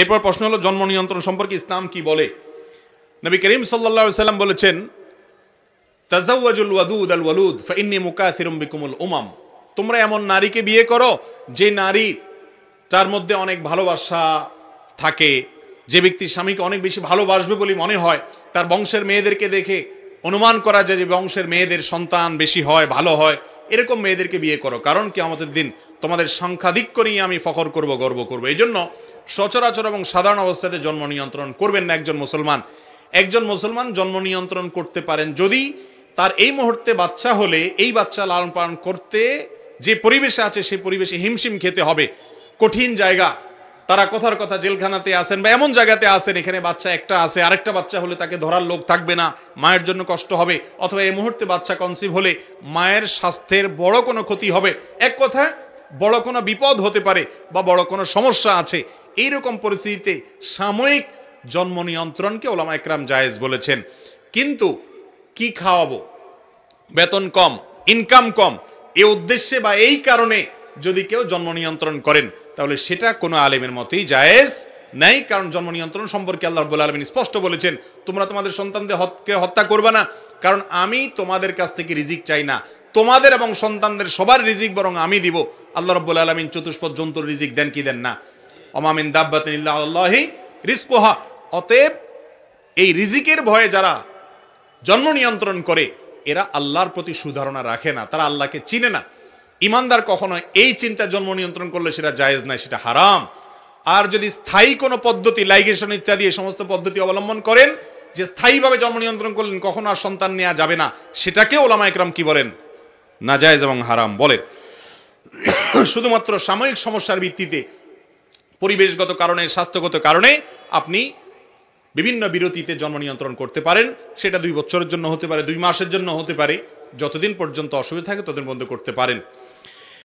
এরপর প্রশ্ন হলো জন্ম নিয়ন্ত্রণ সম্পর্কে ইসলাম কি বলে নবী করিম সাল্লা সাল্লাম বলেছেন তাজাউজুল ওয়াদুদ আল ওয়ালুদ ফাইন্নি মুকাসিরম বিকুমুল উমাম তোমরা এমন নারীকে বিয়ে করো যে নারী তার মধ্যে অনেক ভালোবাসা থাকে যে ব্যক্তি স্বামীকে অনেক বেশি ভালোবাসবে বলে মনে হয় তার বংশের মেয়েদেরকে দেখে অনুমান করা যায় যে বংশের মেয়েদের সন্তান বেশি হয় ভালো হয় এরকম মেয়েদেরকে বিয়ে করো কারণ কি আমাদের দিন তোমাদের সংখ্যাধিক্য নিয়ে আমি ফখর করব গর্ব করব এই জন্য সচরাচর এবং সাধারণ অবস্থাতে জন্ম নিয়ন্ত্রণ করবেন না একজন মুসলমান একজন মুসলমান জন্ম নিয়ন্ত্রণ করতে পারেন যদি তার এই মুহূর্তে বাচ্চা হলে এই বাচ্চা লালন পালন করতে যে পরিবেশে আছে সেই পরিবেশে হিমশিম খেতে হবে কঠিন জায়গা তারা কথার কথা জেলখানাতে আসেন বা এমন জায়গাতে আসেন এখানে বাচ্চা একটা আছে আরেকটা বাচ্চা হলে তাকে ধরার লোক থাকবে না মায়ের জন্য কষ্ট হবে অথবা এই মুহূর্তে বাচ্চা কনসিভ হলে মায়ের স্বাস্থ্যের বড় কোনো ক্ষতি হবে এক কথা বড় কোনো বিপদ হতে পারে বা বড় কোনো সমস্যা আছে এই রকম পরিস্থিতিতে সাময়িক জন্ম নিয়ন্ত্রণকে ওলামা একরাম জায়েজ বলেছেন কিন্তু কি খাওয়াবো বেতন কম ইনকাম কম এ উদ্দেশ্যে বা এই কারণে যদি কেউ জন্ম নিয়ন্ত্রণ করেন তাহলে সেটা কোনো আলেমের মতেই জায়েজ নাই কারণ জন্ম নিয়ন্ত্রণ সম্পর্কে আল্লাহ রব্বুল আলমিন স্পষ্ট বলেছেন তোমরা তোমাদের সন্তানদের হত্যা করবে না কারণ আমি তোমাদের কাছ থেকে রিজিক চাই না তোমাদের এবং সন্তানদের সবার রিজিক বরং আমি দিব আল্লাহ রব্বুল আলমিন চতুষ্পদ জন্তুর রিজিক দেন কি দেন না অমামিন দাব্বাতিন ইল্লাহি রিস্কোহা অতএব এই রিজিকের ভয়ে যারা জন্ম নিয়ন্ত্রণ করে এরা আল্লাহর প্রতি সুধারণা রাখে না তারা আল্লাহকে চিনে না ইমানদার কখনো এই চিন্তা জন্ম নিয়ন্ত্রণ করলে সেটা জায়েজ না সেটা হারাম আর যদি স্থায়ী কোনো পদ্ধতি লাইগেশন ইত্যাদি এই সমস্ত পদ্ধতি অবলম্বন করেন যে স্থায়ীভাবে জন্ম নিয়ন্ত্রণ করলেন কখনো আর সন্তান নেওয়া যাবে না সেটাকে ওলামা একরাম কি বলেন নাজায়জ এবং হারাম বলেন শুধুমাত্র সাময়িক সমস্যার ভিত্তিতে পরিবেশগত কারণে স্বাস্থ্যগত কারণে আপনি বিভিন্ন বিরতিতে জন্ম নিয়ন্ত্রণ করতে পারেন সেটা দুই বছরের জন্য হতে পারে দুই মাসের জন্য হতে পারে যতদিন পর্যন্ত অসুবিধা থাকে ততদিন বন্ধ করতে পারেন